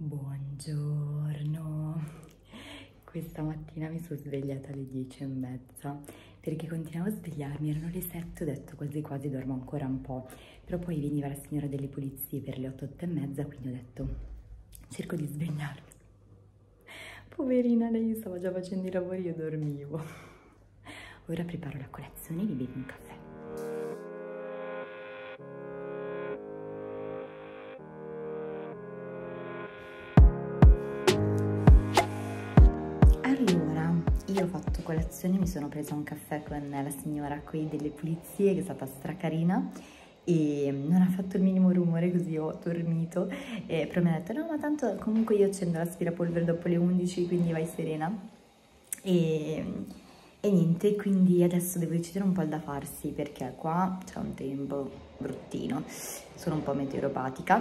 Buongiorno, questa mattina mi sono svegliata alle 10 e mezza perché continuavo a svegliarmi, erano le 7, ho detto quasi quasi dormo ancora un po', però poi veniva la signora delle pulizie per le 8 e mezza, quindi ho detto cerco di svegliarmi. Poverina lei stava già facendo i lavori, io dormivo. Ora preparo la colazione e vi bevo un caffè. colazione mi sono presa un caffè con la signora qui delle pulizie che è stata stracarina e non ha fatto il minimo rumore così ho dormito e però mi ha detto no ma tanto comunque io accendo l'aspirapolvere dopo le 11 quindi vai serena e, e niente quindi adesso devo decidere un po' il da farsi perché qua c'è un tempo bruttino sono un po' meteoropatica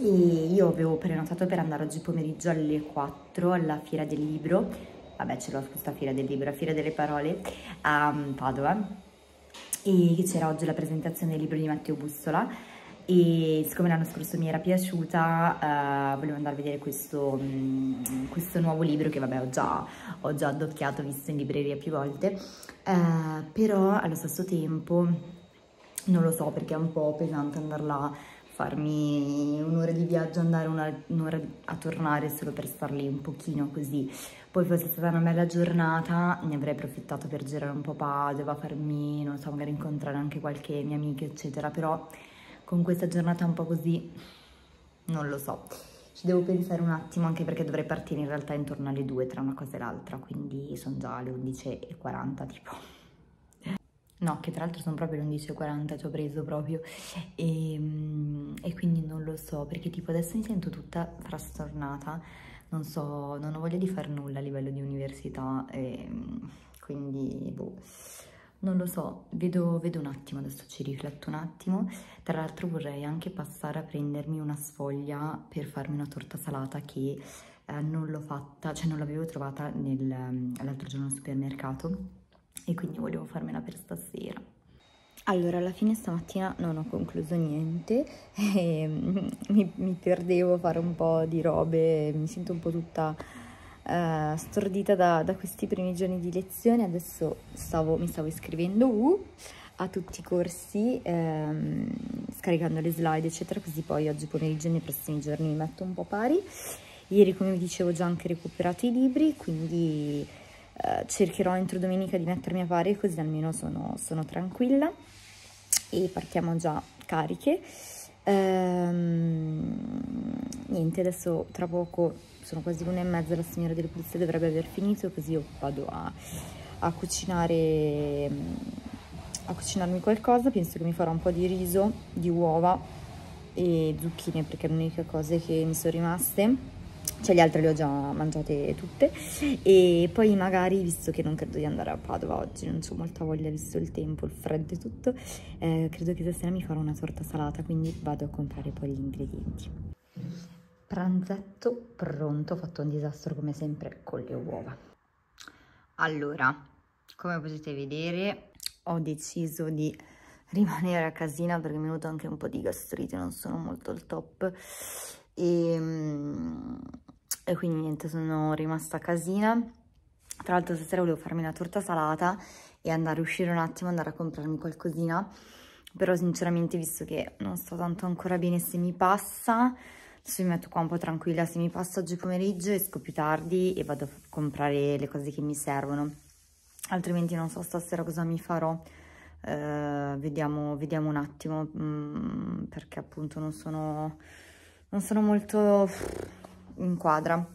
e io avevo prenotato per andare oggi pomeriggio alle 4 alla fiera del libro vabbè ce l'ho questa fiera del libro, fiera delle parole a mm, Padova e c'era oggi la presentazione del libro di Matteo Bussola e siccome l'anno scorso mi era piaciuta eh, volevo andare a vedere questo, mh, mm, questo, nuovo libro che vabbè ho già, ho già addocchiato, ho visto in libreria più volte eh, però allo stesso tempo non lo so perché è un po' pesante andare là farmi un'ora di viaggio, andare un'ora a tornare solo per star lì un pochino così. Poi fosse stata una bella giornata, ne avrei approfittato per girare un po' Padova, farmi, non so, magari incontrare anche qualche mia amica, eccetera, però con questa giornata un po' così, non lo so. Ci devo pensare un attimo anche perché dovrei partire in realtà intorno alle 2 tra una cosa e l'altra, quindi sono già alle 11.40 tipo no che tra l'altro sono proprio le 11.40 ci ho preso proprio e, ehm, e, quindi non lo so perché tipo adesso mi sento tutta frastornata non so non ho voglia di fare nulla a livello di università e, ehm, quindi boh non lo so, vedo, vedo, un attimo, adesso ci rifletto un attimo. Tra l'altro vorrei anche passare a prendermi una sfoglia per farmi una torta salata che eh, non l'ho fatta, cioè non l'avevo trovata l'altro giorno al supermercato e quindi volevo farmela per stasera. Allora, alla fine stamattina non ho concluso niente, mm, mi, mi, perdevo a fare un po' di robe, mi sento un po' tutta uh, stordita da, da, questi primi giorni di lezione, adesso stavo, mi stavo iscrivendo uh, a tutti i corsi, ehm, scaricando le slide eccetera, così poi oggi pomeriggio e nei prossimi giorni mi metto un po' pari. Ieri, come vi dicevo, ho già anche recuperato i libri, quindi eh, cercherò entro domenica di mettermi a fare così almeno sono, sono tranquilla e partiamo già cariche. Ehm, niente, adesso tra poco sono quasi una e mezza, la signora delle pulizie dovrebbe aver finito, così io vado a, a cucinare a cucinarmi qualcosa, penso che mi farò un po' di riso, di uova e zucchine perché è l'unica cosa che mi sono rimaste cioè le altre le ho già mangiate tutte e poi magari visto che non credo di andare a Padova oggi non ho molta voglia visto il tempo, il freddo e tutto eh, credo che stasera mi farò una torta salata quindi vado a comprare poi gli ingredienti pranzetto pronto, ho fatto un disastro come sempre con le uova allora come potete vedere ho deciso di rimanere a casina perché mi è venuto anche un po' di gastrite non sono molto al top e ehm, e quindi niente, sono rimasta a casina. Tra l'altro stasera volevo farmi una torta salata e andare a uscire un attimo, andare a comprarmi qualcosina, però sinceramente visto che non sto tanto ancora bene se mi passa, adesso mi metto qua un po' tranquilla, se mi passa oggi pomeriggio esco più tardi e vado a comprare le cose che mi servono, altrimenti non so stasera cosa mi farò. Uh, vediamo, vediamo, un attimo mh, mm, perché appunto non sono, non sono molto inquadra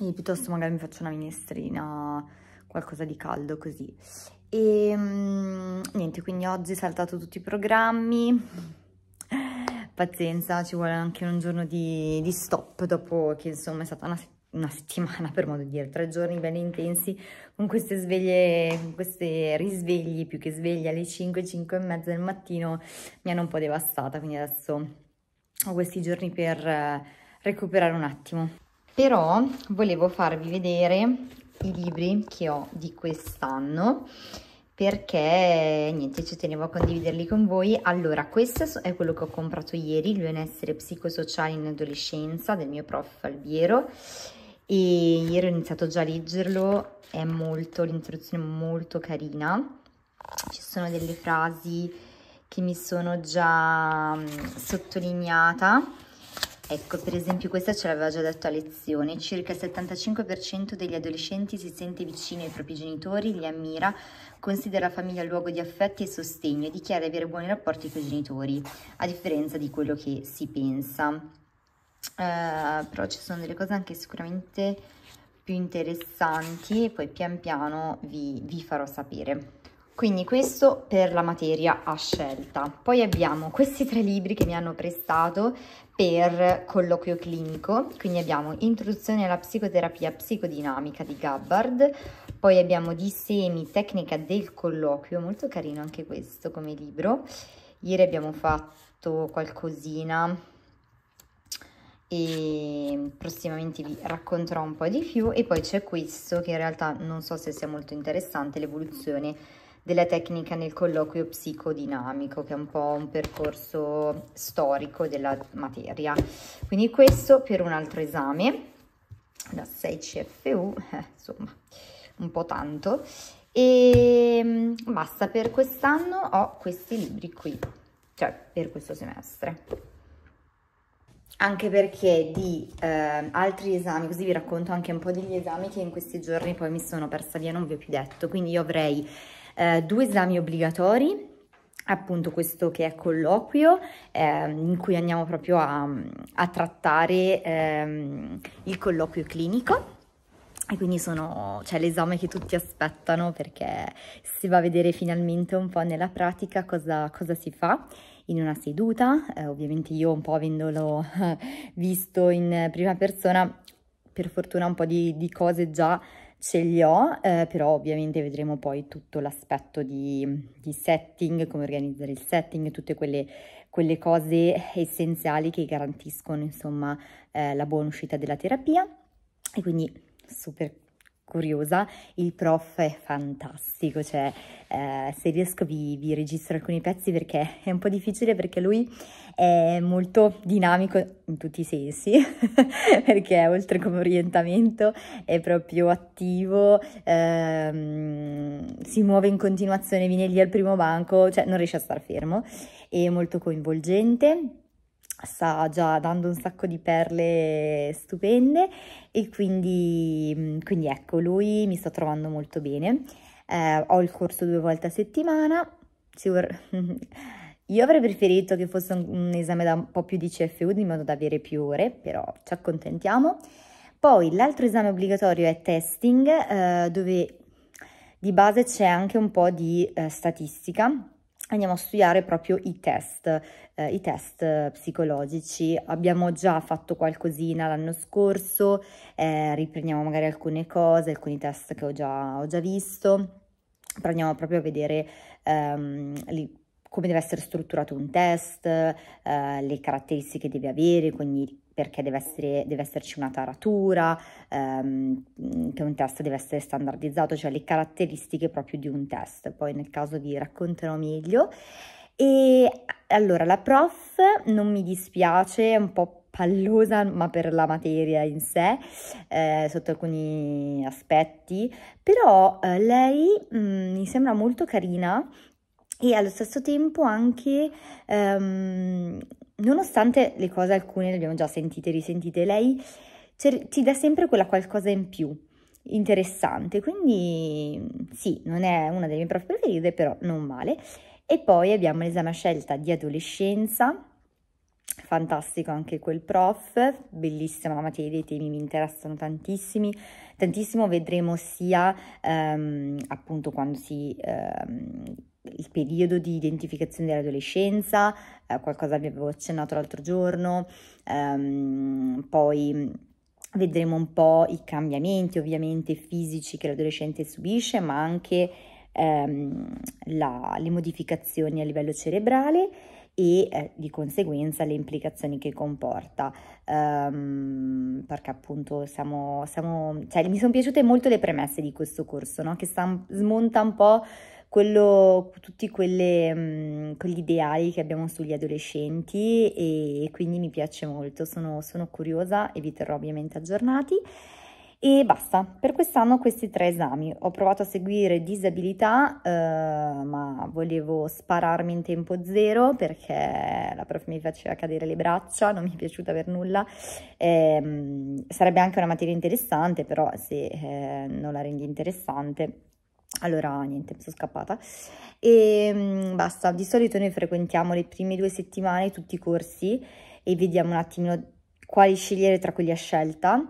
e piuttosto magari mi faccio una minestrina, qualcosa di caldo così. E ehm, niente, quindi oggi ho saltato tutti i programmi, pazienza, ci vuole anche un giorno di, di stop dopo che insomma è stata una, una, settimana per modo di dire, tre giorni bene intensi con queste sveglie, con queste risvegli più che sveglie alle 5, 5 e mezza del mattino mi hanno un po' devastata quindi adesso ho questi giorni per recuperare un attimo. Però volevo farvi vedere i libri che ho di quest'anno perché niente ci tenevo a condividerli con voi allora questo è quello che ho comprato ieri il benessere psicosociale in adolescenza del mio prof Alviero e ieri ho iniziato già a leggerlo è molto l'introduzione molto carina ci sono delle frasi che mi sono già mm, sottolineata Ecco, per esempio questa ce l'aveva già detto a lezione, circa il 75% degli adolescenti si sente vicino ai propri genitori, li ammira, considera la famiglia luogo di affetti e sostegno e dichiara di avere buoni rapporti con i genitori, a differenza di quello che si pensa. Uh, però ci sono delle cose anche sicuramente più interessanti e poi pian piano vi, vi farò sapere. Quindi questo per la materia a scelta. Poi abbiamo questi tre libri che mi hanno prestato per colloquio clinico, quindi abbiamo Introduzione alla psicoterapia psicodinamica di Gabbard, poi abbiamo Di semi tecnica del colloquio, molto carino anche questo come libro. Ieri abbiamo fatto qualcosina e prossimamente vi racconterò un po' di più e poi c'è questo che in realtà non so se sia molto interessante, l'evoluzione della tecnica nel colloquio psicodinamico, che è un po' un percorso storico della materia. Quindi questo per un altro esame, da 6 CFU, eh, insomma, un po' tanto. E mm, basta per quest'anno, ho questi libri qui, cioè per questo semestre anche perché di eh, altri esami, così vi racconto anche un po' degli esami che in questi giorni poi mi sono persa via, non vi ho più detto, quindi io avrei eh, due esami obbligatori, appunto questo che è colloquio eh, in cui andiamo proprio a, a trattare eh, il colloquio clinico e quindi sono cioè, l'esame che tutti aspettano perché si va a vedere finalmente un po' nella pratica cosa, cosa si fa in una seduta, eh, ovviamente io un po' avendolo visto in prima persona per fortuna un po' di, di cose già ce li ho, eh, però ovviamente vedremo poi tutto l'aspetto di, di, setting, come organizzare il setting, tutte quelle, quelle cose essenziali che garantiscono insomma eh, la buona uscita della terapia e quindi super curiosa, il prof è fantastico, cioè eh, se riesco vi, vi, registro alcuni pezzi perché è un po' difficile perché lui è molto dinamico in tutti i sensi, perché oltre come orientamento è proprio attivo, ehm, si muove in continuazione, viene lì al primo banco, cioè non riesce a star fermo, è molto coinvolgente sta già dando un sacco di perle stupende e quindi, mm, quindi ecco, lui mi sto trovando molto bene. Eh, ho il corso due volte a settimana, io avrei preferito che fosse un, un, esame da un po' più di CFU in modo da avere più ore, però ci accontentiamo. Poi l'altro esame obbligatorio è testing, eh, dove di base c'è anche un po' di eh, statistica, andiamo a studiare proprio i test, eh, i test psicologici. Abbiamo già fatto qualcosina l'anno scorso, eh, riprendiamo magari alcune cose, alcuni test che ho già, ho già visto, però andiamo proprio a vedere ehm, li, come deve essere strutturato un test, eh, le caratteristiche che deve avere, quindi perché deve, essere, deve, esserci una taratura, ehm, che un test deve essere standardizzato, cioè le caratteristiche proprio di un test. Poi nel caso vi racconterò meglio. E allora la prof non mi dispiace, è un po' pallosa ma per la materia in sé eh, sotto alcuni aspetti però eh, lei mh, mm, mi sembra molto carina e allo stesso tempo anche um, nonostante le cose alcune le abbiamo già sentite e risentite, lei ti dà sempre quella qualcosa in più interessante, quindi sì, non è una delle mie prof preferite, però non male. E poi abbiamo l'esame a scelta di adolescenza, fantastico anche quel prof, bellissima la materia dei temi, mi interessano tantissimi, tantissimo vedremo sia ehm, appunto quando si... Ehm, il periodo di identificazione dell'adolescenza, eh, qualcosa vi avevo accennato l'altro giorno, ehm, poi vedremo un po' i cambiamenti ovviamente fisici che l'adolescente subisce, ma anche ehm, la, le modificazioni a livello cerebrale e eh, di conseguenza le implicazioni che comporta um, perché appunto siamo, siamo cioè, mi sono piaciute molto le premesse di questo corso no? che sta, smonta un po' quello, tutti quelle, mh, mhmm, quegli ideali che abbiamo sugli adolescenti e quindi mi piace molto, sono, sono curiosa e vi terrò ovviamente aggiornati. E basta, per quest'anno questi tre esami. Ho provato a seguire disabilità, eh, ma volevo spararmi in tempo zero perché la prof mi faceva cadere le braccia, non mi è piaciuta per nulla. Eh, sarebbe anche una materia interessante, però se eh, non la rendi interessante allora niente, sono scappata. E ehm, basta, di solito noi frequentiamo le prime due settimane tutti i corsi e vediamo un attimino quali scegliere tra quelli a scelta.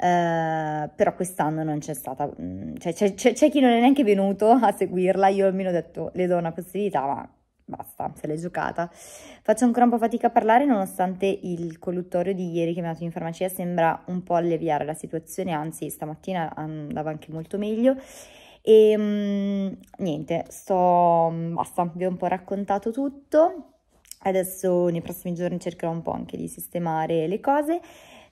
Uh, però quest'anno non c'è stata, mm, cioè, c'è, chi non è neanche venuto a seguirla, io almeno ho detto le do una possibilità, ma basta, se l'è giocata. Faccio ancora un po' fatica a parlare nonostante il colluttorio di ieri che mi ha dato in farmacia sembra un po' alleviare la situazione, anzi stamattina andava anche molto meglio e ehm, mh, niente, sto, basta, vi ho un po' raccontato tutto. Adesso nei prossimi giorni cercherò un po' anche di sistemare le cose,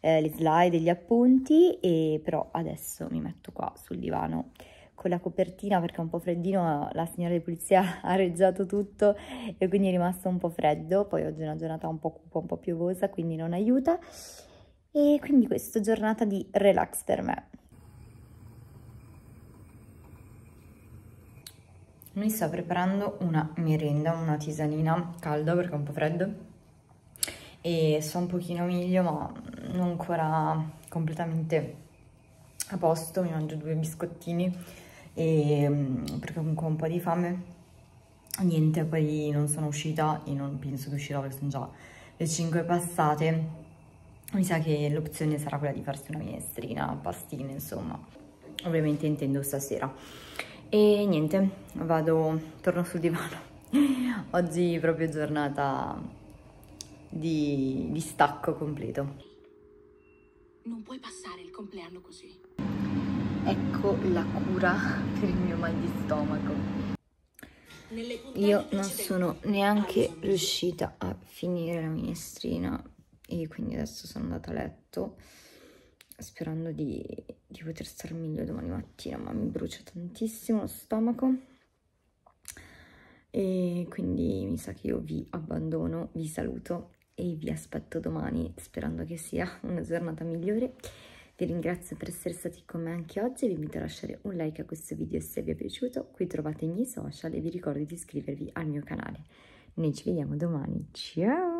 eh, le slide, gli appunti, e però adesso mi metto qua sul divano con la copertina perché è un po' freddino, la signora di pulizia ha reggiato tutto e quindi è rimasto un po' freddo, poi oggi è una giornata un po' cupa, un po' piovosa, quindi non aiuta. E quindi questa giornata di relax per me. mi sto preparando una merenda, una tisanina calda perché è un po' freddo e sto un pochino meglio ma non ancora completamente a posto, mi mangio due biscottini e, mm, perché comunque ho un po' di fame niente, poi non sono uscita e non penso che uscirò perché sono già le 5 passate mi sa che l'opzione sarà quella di farsi una minestrina, pastina insomma ovviamente intendo stasera e niente, vado, torno sul divano. Oggi proprio giornata di, di stacco completo. Non puoi passare il compleanno così. Ecco la cura per il mio mal di stomaco. Io non sono neanche riuscita a finire la minestrina e quindi adesso sono andata a letto sperando di, di poter star meglio domani mattina, ma mi brucia tantissimo lo stomaco e quindi mi sa che io vi abbandono, vi saluto e vi aspetto domani sperando che sia una giornata migliore. Vi ringrazio per essere stati con me anche oggi, vi invito a lasciare un like a questo video se vi è piaciuto, qui trovate i miei social e vi ricordo di iscrivervi al mio canale. Noi ci vediamo domani, ciao!